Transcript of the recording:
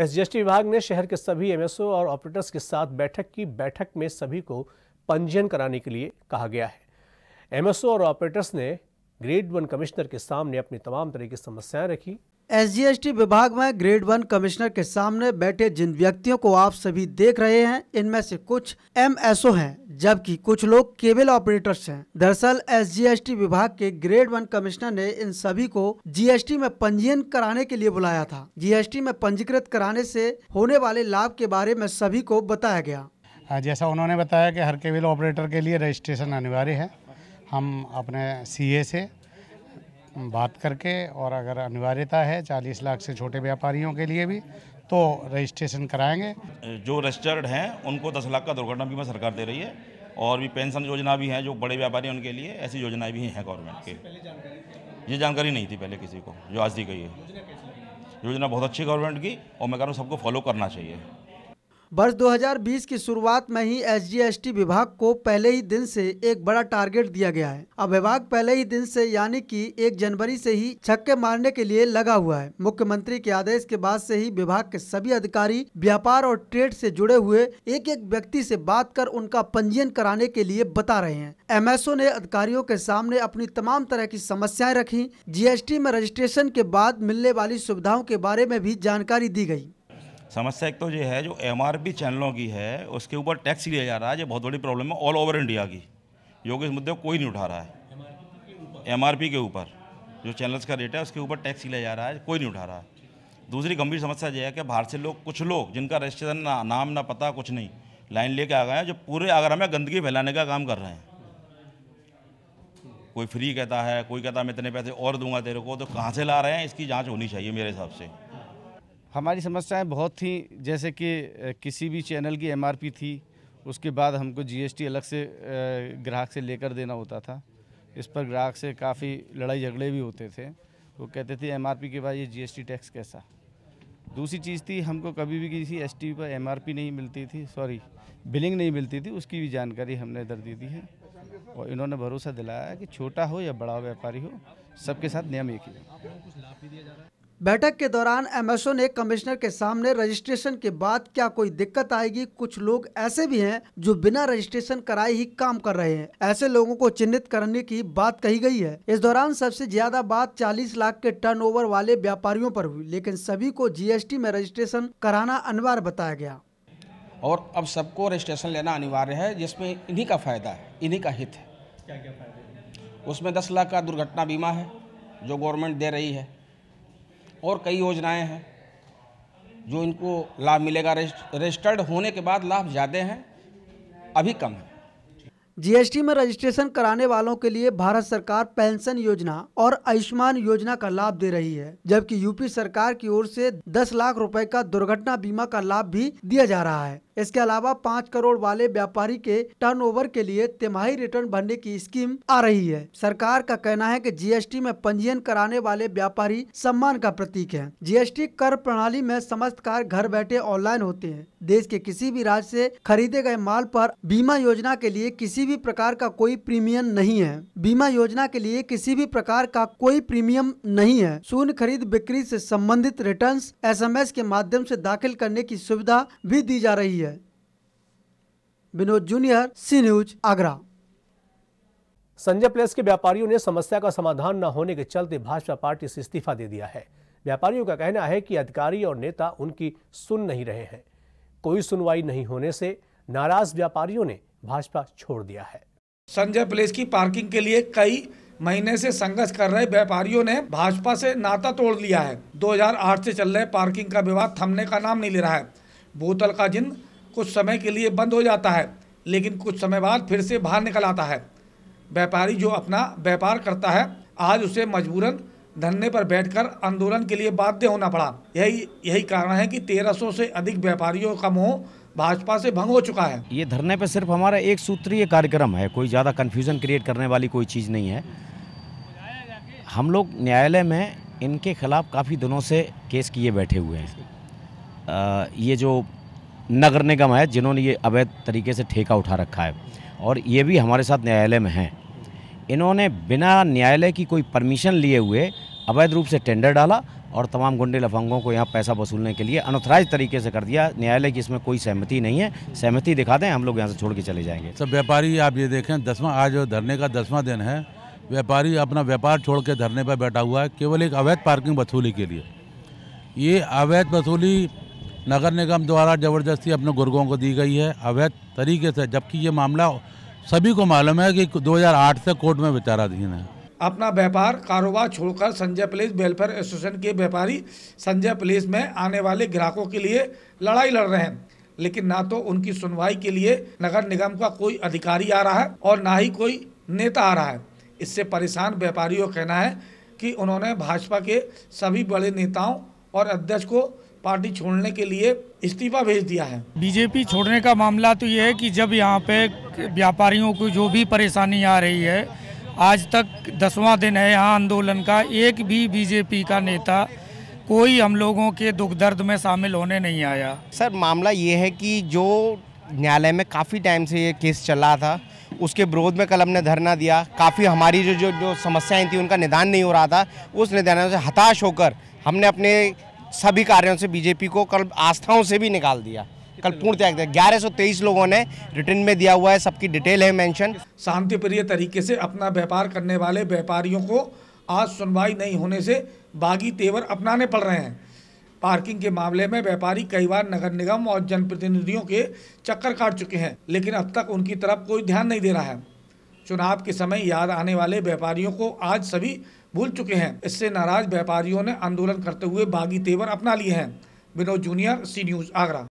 SGST विभाग ने शहर के सभी एमएसओ और ऑपरेटर्स के साथ बैठक की बैठक में सभी को पंजीयन कराने के लिए कहा गया है एमएसओ और ऑपरेटर्स ने ग्रेड वन कमिश्नर के सामने अपनी तमाम तरह की समस्याएं रखी एसजीएसटी विभाग में ग्रेड वन कमिश्नर के सामने बैठे जिन व्यक्तियों को आप सभी देख रहे हैं इनमें से कुछ एमएसओ हैं जबकि कुछ लोग केबल ऑपरेटर्स हैं दरअसल एसजीएसटी विभाग के ग्रेड वन कमिश्नर ने इन सभी को जीएसटी में पंजीयन कराने के लिए बुलाया था जीएसटी में पंजीकृत कराने से होने वाले लाभ के बारे में सभी को बताया गया हाँ जैसा उन्होंने बताया के हर केबल ऑपरेटर के लिए रजिस्ट्रेशन अनिवार्य है हम अपने सी से बात करके और अगर अनिवार्यता है 40 लाख से छोटे व्यापारियों के लिए भी तो रजिस्ट्रेशन कराएंगे जो रजिस्टर्ड हैं उनको 10 लाख का दुर्घटना बीमा सरकार दे रही है और भी पेंशन योजना भी है जो बड़े व्यापारी हैं उनके लिए ऐसी योजनाएं भी हैं गवर्नमेंट के ये जानकारी नहीं थी पहले किसी को जो आज दी गई है योजना बहुत अच्छी गवर्नमेंट की और मैं कह रहा हूँ सबको फॉलो करना चाहिए वर्ष 2020 की शुरुआत में ही एस विभाग को पहले ही दिन से एक बड़ा टारगेट दिया गया है अब विभाग पहले ही दिन से यानी कि एक जनवरी से ही छक्के मारने के लिए लगा हुआ है मुख्यमंत्री के आदेश के बाद से ही विभाग के सभी अधिकारी व्यापार और ट्रेड से जुड़े हुए एक एक व्यक्ति से बात कर उनका पंजीयन कराने के लिए बता रहे हैं एम ने अधिकारियों के सामने अपनी तमाम तरह की समस्याएं रखी जी में रजिस्ट्रेशन के बाद मिलने वाली सुविधाओं के बारे में भी जानकारी दी गयी समस्या एक तो ये है जो एम चैनलों की है उसके ऊपर टैक्स लिया जा रहा है ये बहुत बड़ी प्रॉब्लम है ऑल ओवर इंडिया की कि इस मुद्दे को कोई नहीं उठा रहा है एम के ऊपर जो चैनल्स का रेट है उसके ऊपर टैक्स लिया जा रहा है कोई नहीं उठा रहा है दूसरी गंभीर समस्या यह है कि बाहर से लोग कुछ लोग जिनका रजिस्ट्रेशन ना नाम ना पता कुछ नहीं लाइन लेके आ गए हैं जो पूरे आगरा में गंदगी फैलाने का काम कर रहे हैं कोई फ्री कहता है कोई कहता है मैं इतने पैसे और दूंगा तेरे को तो कहाँ से ला रहे हैं इसकी जांच होनी चाहिए मेरे हिसाब से हमारी समस्याएं बहुत थी जैसे कि किसी भी चैनल की एमआरपी थी उसके बाद हमको जीएसटी अलग से ग्राहक से लेकर देना होता था इस पर ग्राहक से काफ़ी लड़ाई झगड़े भी होते थे वो कहते थे एमआरपी के बाद ये जीएसटी टैक्स कैसा दूसरी चीज़ थी हमको कभी भी किसी एस पर एम नहीं मिलती थी सॉरी बिलिंग नहीं मिलती थी उसकी भी जानकारी हमने इधर दी है और इन्होंने भरोसा दिलाया कि छोटा हो या बड़ा व्यापारी हो सबके साथ नियम एक ही बैठक के दौरान एमएसओ ने कमिश्नर के सामने रजिस्ट्रेशन के बाद क्या कोई दिक्कत आएगी कुछ लोग ऐसे भी हैं जो बिना रजिस्ट्रेशन कराए ही काम कर रहे हैं ऐसे लोगों को चिन्हित करने की बात कही गई है इस दौरान सबसे ज्यादा बात 40 लाख के टर्नओवर वाले व्यापारियों पर हुई लेकिन सभी को जीएसटी में रजिस्ट्रेशन कराना अनिवार्य बताया गया और अब सबको रजिस्ट्रेशन लेना अनिवार्य है जिसमें इन्हीं का फायदा है इन्हीं का हित है क्या क्या फायदा उसमें दस लाख का दुर्घटना बीमा है जो गवर्नमेंट दे रही है और कई योजनाएं हैं जो इनको लाभ मिलेगा रजिस्टर्ड होने के बाद लाभ ज़्यादा हैं अभी कम है जीएसटी में रजिस्ट्रेशन कराने वालों के लिए भारत सरकार पेंशन योजना और आयुष्मान योजना का लाभ दे रही है जबकि यूपी सरकार की ओर से 10 लाख रुपए का दुर्घटना बीमा का लाभ भी दिया जा रहा है इसके अलावा पाँच करोड़ वाले व्यापारी के टर्नओवर के लिए तिमाही रिटर्न भरने की स्कीम आ रही है सरकार का कहना है कि जीएसटी में पंजीयन कराने वाले व्यापारी सम्मान का प्रतीक है जीएसटी कर प्रणाली में समस्त कार घर बैठे ऑनलाइन होते हैं देश के किसी भी राज्य से खरीदे गए माल पर बीमा योजना के लिए किसी भी प्रकार का कोई प्रीमियम नहीं है बीमा योजना के लिए किसी भी प्रकार का कोई प्रीमियम नहीं है शून्य खरीद बिक्री से संबंधित रिटर्न्स एसएमएस के माध्यम से दाखिल करने की सुविधा भी दी जा रही है Vinod junior C news Agra Sanjay place के व्यापारियों ने समस्या का समाधान न होने के चलते भाजपा पार्टी से इस्तीफा दे दिया है व्यापारियों का कहना है कि अधिकारी और नेता उनकी सुन नहीं रहे हैं कोई सुनवाई नहीं होने से नाराज व्यापारियों ने भाजपा छोड़ दिया है संजय प्लेस की पार्किंग के लिए कई महीने से संघर्ष कर रहे व्यापारियों ने भाजपा से नाता तोड़ लिया है 2008 से चल रहे पार्किंग का विवाद थमने का नाम नहीं ले रहा है बोतल का जिन कुछ समय के लिए बंद हो जाता है लेकिन कुछ समय बाद फिर से बाहर निकल आता है व्यापारी जो अपना व्यापार करता है आज उसे मजबूरन धरने पर बैठकर आंदोलन के लिए बाध्य होना पड़ा यही यही कारण है कि 1300 से अधिक व्यापारियों का मोह भाजपा से भंग हो चुका है ये धरने पर सिर्फ हमारा एक सूत्रीय कार्यक्रम है कोई ज़्यादा कन्फ्यूज़न क्रिएट करने वाली कोई चीज़ नहीं है हम लोग न्यायालय में इनके खिलाफ काफ़ी दिनों से केस किए बैठे हुए हैं ये जो नगर निगम है जिन्होंने ये अवैध तरीके से ठेका उठा रखा है और ये भी हमारे साथ न्यायालय में हैं इन्होंने बिना न्यायालय की कोई परमिशन लिए हुए अवैध रूप से टेंडर डाला और तमाम गुंडे लफंगों को यहाँ पैसा वसूलने के लिए अनथराइज तरीके से कर दिया न्यायालय की इसमें कोई सहमति नहीं है सहमति दिखा दें हम लोग यहाँ से छोड़ के चले जाएंगे सब व्यापारी आप ये देखें दसवां आज धरने का दसवां दिन है व्यापारी अपना व्यापार छोड़ के धरने पर बैठा हुआ है केवल एक अवैध पार्किंग वसूली के लिए ये अवैध वसूली नगर निगम द्वारा ज़बरदस्ती अपने गुर्गों को दी गई है अवैध तरीके से जबकि ये मामला सभी को मालूम है कि 2008 से कोर्ट में विचाराधीन है अपना व्यापार कारोबार छोड़कर संजय पुलिस वेलफेयर एसोसिएशन के व्यापारी संजय पुलिस में आने वाले ग्राहकों के लिए लड़ाई लड़ रहे हैं लेकिन ना तो उनकी सुनवाई के लिए नगर निगम का कोई अधिकारी आ रहा है और ना ही कोई नेता आ रहा है इससे परेशान व्यापारियों कहना है कि उन्होंने भाजपा के सभी बड़े नेताओं और अध्यक्ष को पार्टी छोड़ने के लिए इस्तीफा भेज दिया है बीजेपी छोड़ने का मामला तो ये है कि जब यहाँ पे व्यापारियों को जो भी परेशानी आ रही है आज तक दसवां दिन है यहाँ आंदोलन का एक भी बीजेपी का नेता कोई हम लोगों के दुख दर्द में शामिल होने नहीं आया सर मामला ये है कि जो न्यायालय में काफ़ी टाइम से ये केस चला था उसके विरोध में कल हमने धरना दिया काफ़ी हमारी जो जो जो समस्याएं थी उनका निदान नहीं हो रहा था उस निदान से हताश होकर हमने अपने सभी कार्यों से बीजेपी को कल आस्थाओं से भी निकाल दिया कल पूर्ण त्याग दिया ग्यारह सौ तेईस लोगों ने रिटर्न में दिया हुआ है सबकी डिटेल है मेंशन शांति प्रिय तरीके से अपना व्यापार करने वाले व्यापारियों को आज सुनवाई नहीं होने से बागी तेवर अपनाने पड़ रहे हैं पार्किंग के मामले में व्यापारी कई बार नगर निगम और जनप्रतिनिधियों के चक्कर काट चुके हैं लेकिन अब तक उनकी तरफ कोई ध्यान नहीं दे रहा है चुनाव के समय याद आने वाले व्यापारियों को आज सभी भूल चुके हैं इससे नाराज व्यापारियों ने आंदोलन करते हुए बागी तेवर अपना लिए हैं Vinod junior C news Agra